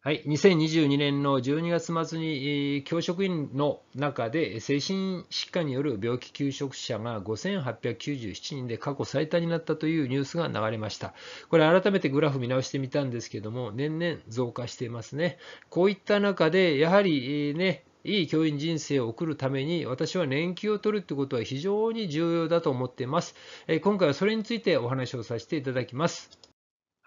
はい、2022年の12月末に教職員の中で精神疾患による病気休職者が5897人で過去最多になったというニュースが流れました。これ改めてグラフ見直してみたんですけども、年々増加していますね。こういった中で、やはりね、いい教員人生を送るために私は年休を取るってことは非常に重要だと思っています。今回はそれについてお話をさせていただきます。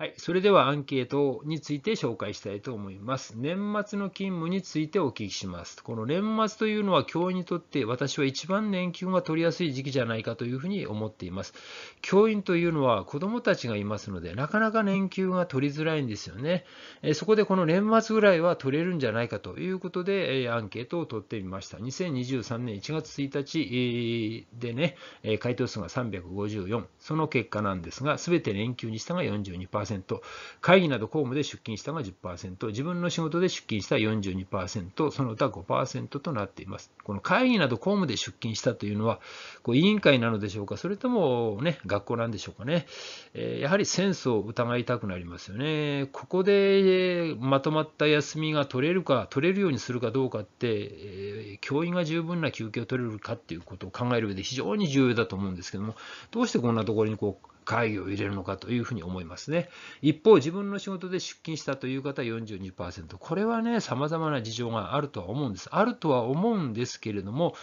はい、それではアンケートについて紹介したいと思います。年末の勤務についてお聞きします。この年末というのは教員にとって私は一番年金が取りやすい時期じゃないかというふうに思っています。教員というのは子どもたちがいますので、なかなか年休が取りづらいんですよね。えそこでこの年末ぐらいは取れるんじゃないかということで、えアンケートを取ってみました。2023年1月1日でね、回答数が354、その結果なんですが、すべて連休にしたが42%。10%、会議など公務で出勤したが10%、自分の仕事で出勤した42%、その他5%となっています。この会議など公務で出勤したというのは、こう委員会なのでしょうか、それとも、ね、学校なんでしょうかね、えやはりセンスを疑いたくなりますよね。ここでまとまった休みが取れるか、取れるようにするかどうかって、え教員が十分な休憩を取れるかっていうことを考える上で非常に重要だと思うんですけども、どうしてこんなところにこう会議を入れるのかというふうに思いますね。一方、自分の仕事で出勤したという方42%。これはね、様々な事情があるとは思うんです。あるとは思うんですけれども、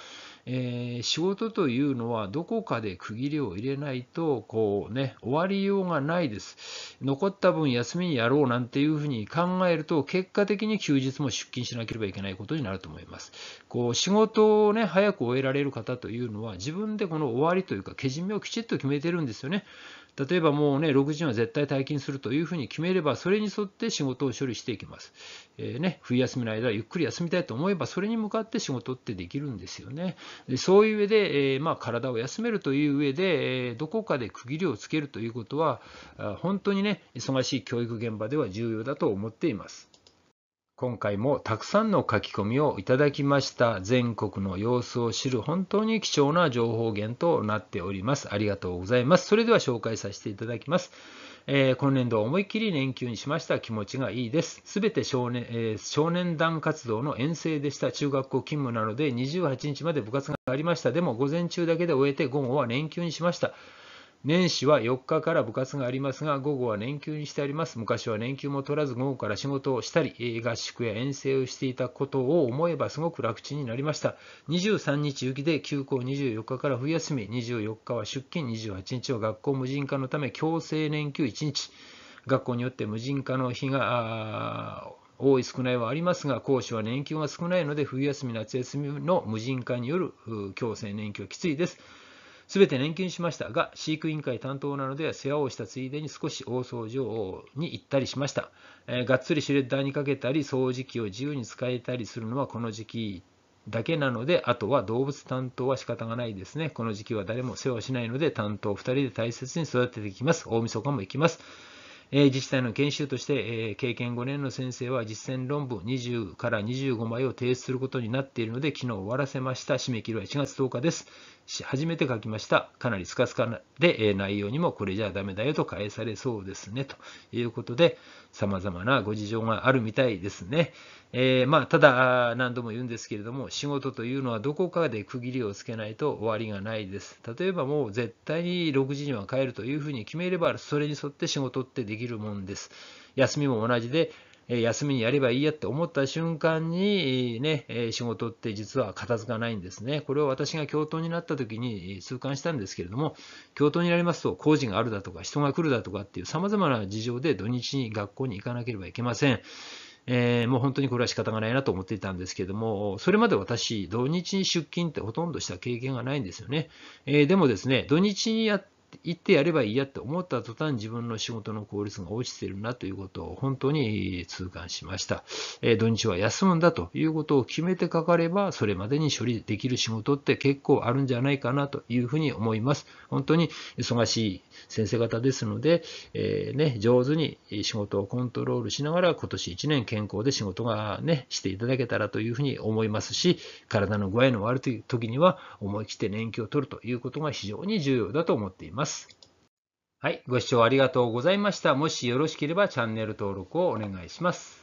えー、仕事というのはどこかで区切りを入れないとこうね終わりようがないです残った分休みにやろうなんていうふうに考えると結果的に休日も出勤しなければいけないことになると思いますこう仕事をね早く終えられる方というのは自分でこの終わりというかけじめをきちっと決めてるんですよね例えばもうね、6時は絶対退勤するというふうに決めれば、それに沿って仕事を処理していきます。えー、ね、冬休みの間、ゆっくり休みたいと思えば、それに向かって仕事ってできるんですよね。そういう上で、えまあ、体を休めるという上で、えどこかで区切りをつけるということは、本当にね、忙しい教育現場では重要だと思っています。今回もたくさんの書き込みをいただきました全国の様子を知る本当に貴重な情報源となっております。ありがとうございます。それでは紹介させていただきます。えー、今年度思いっきり連休にしました気持ちがいいです。すべて少年,、えー、少年団活動の遠征でした。中学校勤務なので28日まで部活がありました。でも午前中だけで終えて午後は連休にしました。年始は4日から部活がありますが、午後は連休にしてあります。昔は連休も取らず、午後から仕事をしたり、合宿や遠征をしていたことを思えばすごく楽ちんになりました。23日雪で休校24日から冬休み、24日は出勤、28日は学校無人化のため強制連休1日。学校によって無人化の日が多い少ないはありますが、講師は年休が少ないので、冬休み、夏休みの無人化による強制年休はきついです。すべて年金しましたが、飼育委員会担当なので、世話をしたついでに少し大掃除に行ったりしました。えー、がっつりシュレッダーにかけたり、掃除機を自由に使えたりするのはこの時期だけなので、あとは動物担当は仕方がないですね。この時期は誰も世話しないので、担当2人で大切に育てていきます。大晦日も行きます。えー、自治体の研修として、えー、経験5年の先生は実践論文20から25枚を提出することになっているので、昨日終わらせました。締め切りは1月10日です。初めて書きました。かなりスカスカで、え内容にもこれじゃダメだよと返されそうですね。ということで、様々なご事情があるみたいですね。えー、まあ、ただ、何度も言うんですけれども、仕事というのはどこかで区切りをつけないと終わりがないです。例えばもう絶対に6時には帰るというふうに決めれば、それに沿って仕事ってできるもんです。休みも同じで、休みにやればいいやって思った瞬間に、ね、仕事って実は片付かないんですね。これを私が教頭になった時に痛感したんですけれども、教頭になりますと工事があるだとか、人が来るだとかっていう様々な事情で土日に学校に行かなければいけません。えー、もう本当にこれは仕方がないなと思っていたんですけども、それまで私、土日に出勤ってほとんどした経験がないんですよね。えー、でもですね、土日にやって行ってやればいいやって思った途端自分の仕事の効率が落ちてるなということを本当に痛感しました。え土日は休むんだということを決めてかかればそれまでに処理できる仕事って結構あるんじゃないかなというふうに思います。本当に忙しい先生方ですので、えー、ね、上手に仕事をコントロールしながら今年1年健康で仕事がね、していただけたらというふうに思いますし、体の具合の悪い時には思い切って年季を取るということが非常に重要だと思っています。ます。はい、ご視聴ありがとうございました。もしよろしければチャンネル登録をお願いします。